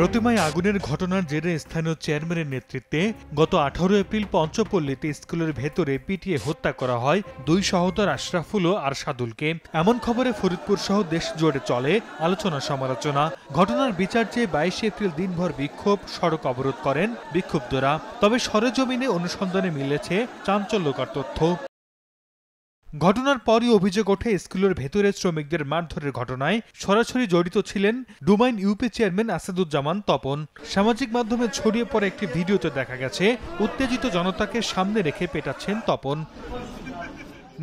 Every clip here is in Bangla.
প্রতিমায় আগুনের ঘটনার জেরে স্থানীয় চেয়ারম্যানের নেতৃত্বে গত আঠারো এপ্রিল পঞ্চপল্লীতে স্কুলের ভেতরে পিটিয়ে হত্যা করা হয় দুই সহোদর আশরাফুল ও আরশাদুলকে এমন খবরে ফরিদপুর সহ দেশ জুড়ে চলে আলোচনা সমালোচনা ঘটনার বিচার চেয়ে বাইশে এপ্রিল দিনভর বিক্ষোভ সড়ক অবরোধ করেন বিক্ষুব্ধরা তবে সরেজমিনে অনুসন্ধানে মিলেছে চাঞ্চল্যকর তথ্য ঘটনার পরই অভিযোগ ওঠে স্কুলের ভেতরে শ্রমিকদের মারধরের ঘটনায় সরাসরি জড়িত ছিলেন ডুমাইন ইউপি চেয়ারম্যান আসাদুজ্জামান তপন সামাজিক মাধ্যমে ছড়িয়ে পড়া একটি ভিডিওতে দেখা গেছে উত্তেজিত জনতাকে সামনে রেখে পেটাচ্ছেন তপন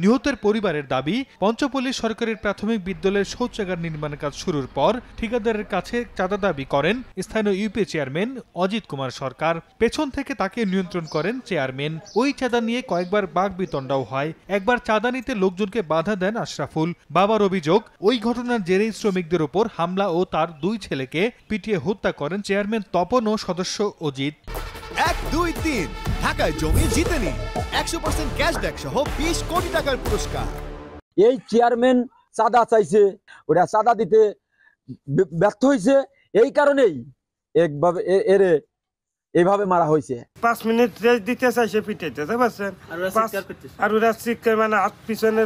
নিহতের পরিবারের দাবি পঞ্চপল্লী সরকারের প্রাথমিক বিদ্যালয়ের শৌচাগার নির্মাণের কাজ শুরুর পর ঠিকাদারের কাছে চাঁদা দাবি করেন স্থানীয় ইউপি চেয়ারম্যান অজিত কুমার সরকার পেছন থেকে তাকে নিয়ন্ত্রণ করেন চেয়ারম্যান ওই চাঁদা নিয়ে কয়েকবার বাঘ বিতণ্ডাও হয় একবার চাঁদা নিতে লোকজনকে বাধা দেন আশরাফুল বাবার অভিযোগ ওই ঘটনার জেরেই শ্রমিকদের ওপর হামলা ও তার দুই ছেলেকে পিটিয়ে হত্যা করেন চেয়ারম্যান তপন ও সদস্য অজিত দুই তিন ঢাকায় জমি জিতে নিন একশো পার্সেন্ট ক্যাশব্যাক সহ বিশ কোটি টাকার পুরস্কার এই চেয়ারম্যান চাঁদা চাইছে ওরা চাঁদা দিতে ব্যর্থ হয়েছে এই কারণেই একভাবে এরে এইভাবে মারা হয়েছে পাঁচ মিনিট রেস্ট দিতে সে পিটাইতে আর ওরা শিক্ষা মানে হাত পিছনে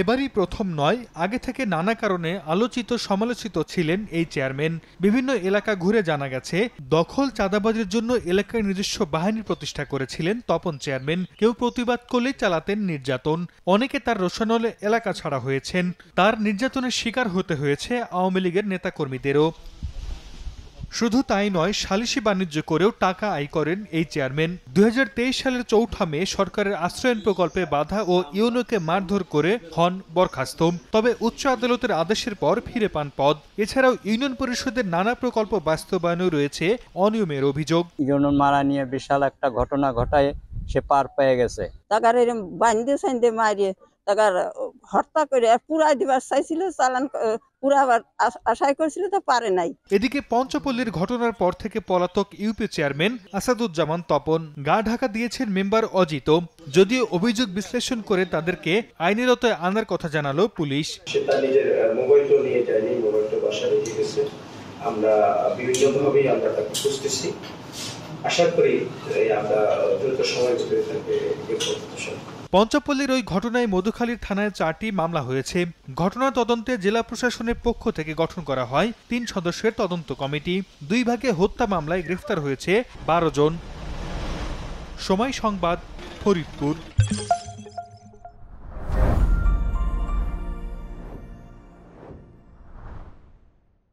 এবারই প্রথম নয় আগে থেকে নানা কারণে আলোচিত সমালোচিত ছিলেন এই চেয়ারম্যান বিভিন্ন এলাকা ঘুরে জানা গেছে দখল চাঁদাবাজের জন্য এলাকায় নিজস্ব বাহিনী প্রতিষ্ঠা করেছিলেন তপন চেয়ারম্যান কেউ প্রতিবাদ করলে চালাতেন নির্যাতন অনেকে তার রোশানলে এলাকা ছাড়া হয়েছেন তার নির্যাতনের শিকার হতে হয়েছে আওয়ামী লীগের নেতাকর্মীদেরও শুধু তাই নয় সালিসি বাণিজ্য করেও টাকা আয় করেন এই চেয়ারম্যান দু সালের চৌঠা মে সরকারের আশ্রয়ন প্রকল্পে বাধা ও ইউনোকে মারধর করে হন বরখাস্ত তবে উচ্চ আদালতের আদেশের পর ফিরে পান পদ এছাড়াও ইউনিয়ন পরিষদের নানা প্রকল্প বাস্তবায়নে রয়েছে অনিয়মের অভিযোগ ইউনিয়ন মারা নিয়ে বিশাল একটা ঘটনা ঘটায় সে পার পেয়ে গেছে তাকার মারিয়ে তার হত্যা করে পুরাই দিবার চাইছিল চালান পুরাবার আশায় করেছিল তো পারে নাই এদিকে পঞ্চপল্লীর ঘটনার পর থেকে পলাতক ইউপি চেয়ারম্যান আসাদুজ্জামান তপন গা ঢাকা দিয়েছেন মেম্বার অজিত যদিও অভিযোগ বিশ্লেষণ করে তাদেরকে আইনিরতায় আনার কথা জানালো পুলিশ সে তার নিজের নিয়ে যায়নি বাসায় রেখে গেছে আমরা বিভিন্নভাবেই আমরা তাকে খুঁজতেছি পঞ্চপল্লির পঞ্চপল্লীর ওই ঘটনায় মধুখালীর থানায় চারটি মামলা হয়েছে ঘটনা তদন্তে জেলা প্রশাসনের পক্ষ থেকে গঠন করা হয় তিন সদস্যের তদন্ত কমিটি দুই ভাগে হত্যা মামলায় গ্রেফতার হয়েছে বারো জন সময় সংবাদ ফরিদপুর